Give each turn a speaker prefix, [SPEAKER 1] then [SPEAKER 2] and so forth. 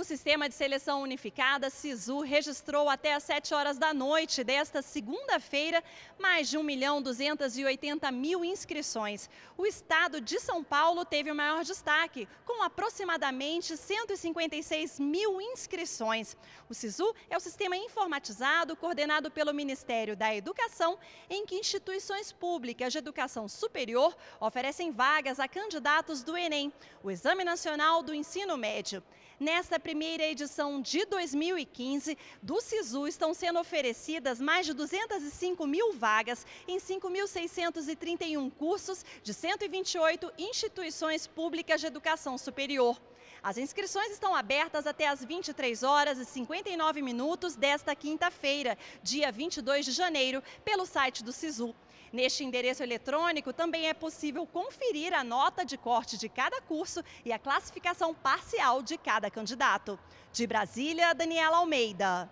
[SPEAKER 1] O Sistema de Seleção Unificada, SISU, registrou até às 7 horas da noite desta segunda-feira mais de 1 milhão 280 mil inscrições. O estado de São Paulo teve o maior destaque, com aproximadamente 156 mil inscrições. O SISU é o sistema informatizado coordenado pelo Ministério da Educação, em que instituições públicas de educação superior oferecem vagas a candidatos do Enem, o Exame Nacional do Ensino Médio. Nesta primeira edição de 2015 do SISU estão sendo oferecidas mais de 205 mil vagas em 5.631 cursos de 128 instituições públicas de educação superior. As inscrições estão abertas até às 23 horas e 59 minutos desta quinta-feira, dia 22 de janeiro, pelo site do SISU. Neste endereço eletrônico também é possível conferir a nota de corte de cada curso e a classificação parcial de cada candidato. Fato. De Brasília, Daniela Almeida.